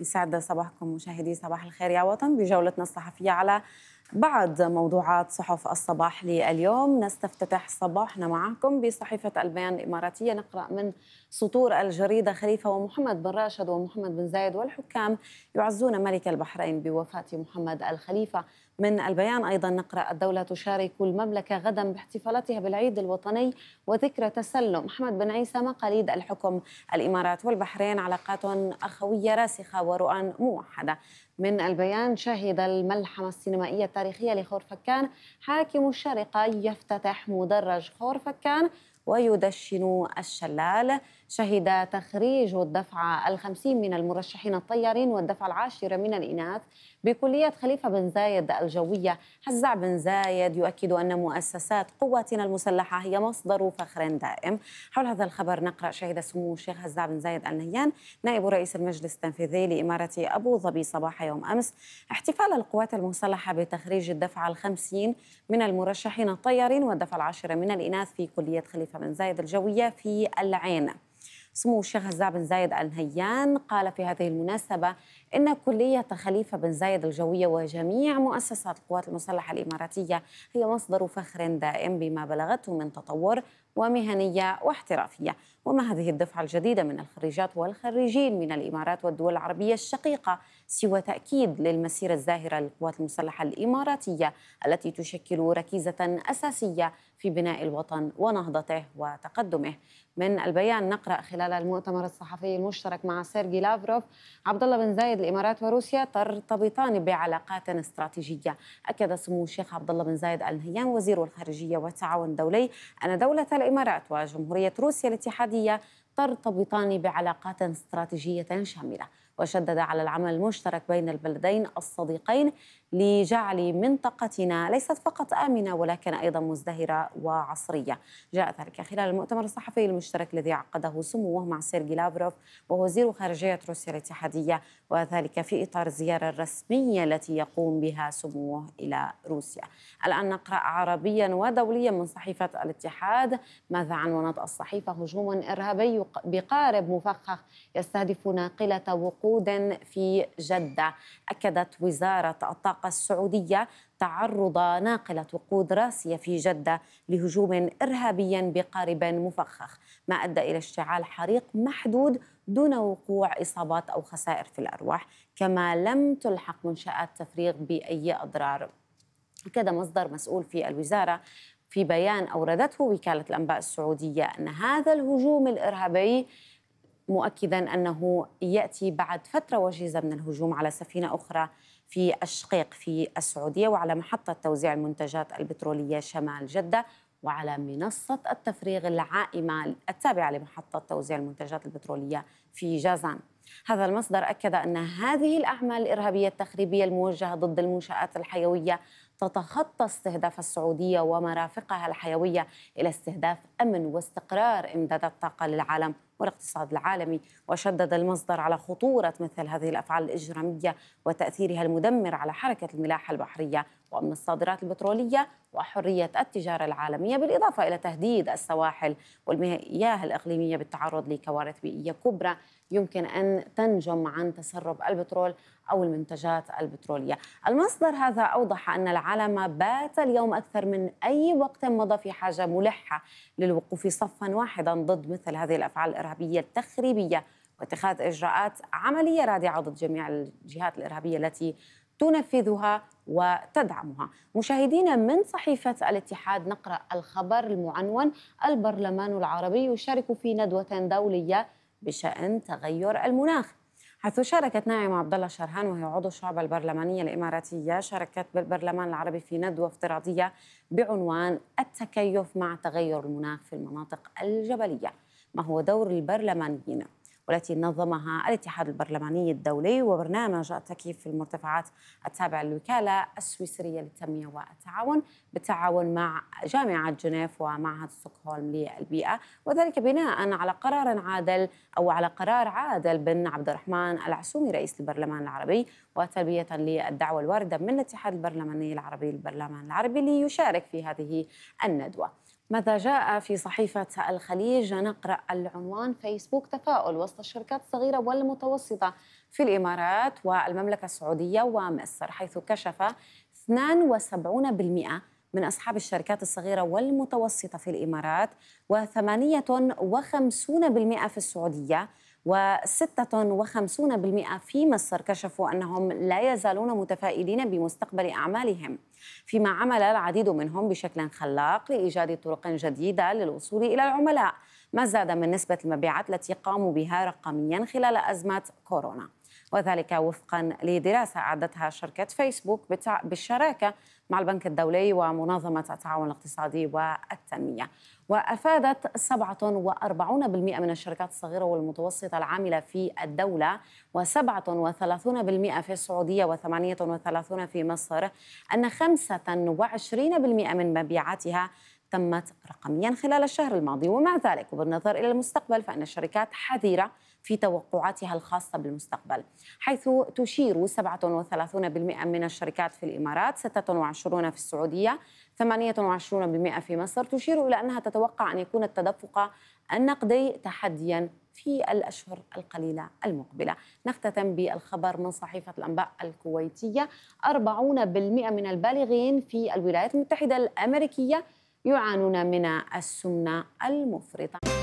يسعد صباحكم مشاهدي صباح الخير يا وطن بجولتنا الصحفية على بعض موضوعات صحف الصباح لليوم نستفتتح صباحنا معكم بصحيفة البيان الإماراتية نقرأ من سطور الجريدة خليفة ومحمد بن راشد ومحمد بن زايد والحكام يعزون ملك البحرين بوفاة محمد الخليفة من البيان أيضا نقرأ الدولة تشارك المملكة غدا باحتفالاتها بالعيد الوطني وذكرى تسلم أحمد بن عيسى مقاليد الحكم الإمارات والبحرين علاقات أخوية راسخة ورؤى موحدة من البيان شهد الملحمة السينمائية التاريخية لخورفكان حاكم الشارقة يفتتح مدرج خورفكان ويدشن الشلال شهد تخريج والدفعة الخمسين من المرشحين الطيارين والدفعة العاشرة من الإناث بكلية خليفة بن زايد الجوية حزع بن زايد يؤكد أن مؤسسات قواتنا المسلحة هي مصدر فخر دائم حول هذا الخبر نقرأ شهد سمو الشيخ حزع بن زايد النهيان نائب رئيس المجلس التنفيذي لإمارة أبو ظبي صباح يوم أمس احتفال القوات المسلحة بتخريج الدفعة الخمسين من المرشحين الطيارين والدفعة العاشرة من الإناث في كلية خليفة بن زايد الجوية في العين سمو الشيخ هزاع بن زايد آل نهيان قال في هذه المناسبة إن كلية خليفة بن زايد الجوية وجميع مؤسسات القوات المسلحة الإماراتية هي مصدر فخر دائم بما بلغته من تطور ومهنية واحترافية وما هذه الدفعة الجديدة من الخريجات والخريجين من الإمارات والدول العربية الشقيقة سوى تأكيد للمسيرة الزاهرة للقوات المسلحة الإماراتية التي تشكل ركيزة أساسية في بناء الوطن ونهضته وتقدمه من البيان نقرأ خلال المؤتمر الصحفي المشترك مع سيرجي لافروف عبد الله بن زايد الإمارات وروسيا ترتبطان بعلاقات استراتيجية أكد سمو الشيخ عبد الله بن زايد النهيان وزير الخارجية والتعاون الدولي أن دولة الإمارات وجمهورية روسيا الاتحادية ترتبطان بعلاقات استراتيجية شاملة وشدد على العمل المشترك بين البلدين الصديقين لجعل منطقتنا ليست فقط آمنة ولكن أيضا مزدهرة وعصرية جاء ذلك خلال المؤتمر الصحفي المشترك الذي عقده سموه مع سيرجي لافروف ووزير خارجية روسيا الاتحادية وذلك في إطار الزيارة الرسمية التي يقوم بها سموه إلى روسيا الآن نقرأ عربيا ودوليا من صحيفة الاتحاد ماذا عن الصحيفة هجوم إرهابي بقارب مفخخ يستهدف ناقلة وقود في جدة أكدت وزارة الطاقة الطاقة السعودية تعرض ناقلة وقود راسية في جدة لهجوم إرهابي بقارب مفخخ ما أدى إلى اشتعال حريق محدود دون وقوع إصابات أو خسائر في الأرواح كما لم تلحق منشآت تفريغ بأي أضرار كذا مصدر مسؤول في الوزارة في بيان أوردته وكالة الأنباء السعودية أن هذا الهجوم الإرهابي مؤكدا انه ياتي بعد فتره وجيزه من الهجوم على سفينه اخرى في الشقيق في السعوديه وعلى محطه توزيع المنتجات البتروليه شمال جده وعلى منصه التفريغ العائمه التابعه لمحطه توزيع المنتجات البتروليه في جازان. هذا المصدر اكد ان هذه الاعمال الارهابيه التخريبيه الموجهه ضد المنشات الحيويه تتخطى استهداف السعوديه ومرافقها الحيويه الى استهداف امن واستقرار امداد الطاقه للعالم والاقتصاد العالمي وشدد المصدر على خطورة مثل هذه الأفعال الإجرامية وتأثيرها المدمر على حركة الملاحة البحرية وأمن الصادرات البترولية وحرية التجارة العالمية بالإضافة إلى تهديد السواحل والمياه الإقليمية بالتعرض لكوارث بيئية كبرى يمكن أن تنجم عن تسرب البترول أو المنتجات البترولية المصدر هذا أوضح أن العالم بات اليوم أكثر من أي وقت مضى في حاجة ملحة للوقوف صفا واحدا ضد مثل هذه الأفعال الإرهابية التخريبية واتخاذ إجراءات عملية رادعة ضد جميع الجهات الإرهابية التي تنفذها وتدعمها مشاهدينا من صحيفة الاتحاد نقرأ الخبر المعنون البرلمان العربي يشارك في ندوة دولية بشأن تغير المناخ حيث شاركت ناعمة عبد الله شرهان وهي عضو الشعب البرلمانية الإماراتية شاركت بالبرلمان العربي في ندوة افتراضية بعنوان التكيف مع تغير المناخ في المناطق الجبلية ما هو دور البرلمانيين والتي نظمها الاتحاد البرلماني الدولي وبرنامج تكييف المرتفعات التابع للوكالة السويسرية للتنمية والتعاون بالتعاون مع جامعة جنيف ومعهد ستوكهولم للبيئة وذلك بناء على قرار عادل أو على قرار عادل بن عبد الرحمن العسومي رئيس البرلمان العربي وتلبية للدعوة الواردة من الاتحاد البرلماني العربي للبرلمان العربي ليشارك في هذه الندوة ماذا جاء في صحيفة الخليج نقرأ العنوان فيسبوك تفاؤل وسط الشركات الصغيرة والمتوسطة في الإمارات والمملكة السعودية ومصر حيث كشف 72% من أصحاب الشركات الصغيرة والمتوسطة في الإمارات و58% في السعودية و56% في مصر كشفوا أنهم لا يزالون متفائلين بمستقبل أعمالهم فيما عمل العديد منهم بشكل خلاق لإيجاد طرق جديدة للوصول إلى العملاء ما زاد من نسبة المبيعات التي قاموا بها رقميا خلال أزمة كورونا وذلك وفقا لدراسة أعدتها شركة فيسبوك بالشراكة مع البنك الدولي ومنظمة التعاون الاقتصادي والتنمية وأفادت 47% من الشركات الصغيرة والمتوسطة العاملة في الدولة و37% في السعودية و38 في مصر أن 25% من مبيعاتها تمت رقميا خلال الشهر الماضي ومع ذلك وبالنظر إلى المستقبل فإن الشركات حذرة في توقعاتها الخاصة بالمستقبل حيث تشير 37% من الشركات في الإمارات 26% في السعودية 28% في مصر تشير إلى أنها تتوقع أن يكون التدفق النقدي تحديا في الأشهر القليلة المقبلة نختتم بالخبر من صحيفة الأنباء الكويتية 40% من البالغين في الولايات المتحدة الأمريكية يعانون من السمنة المفرطة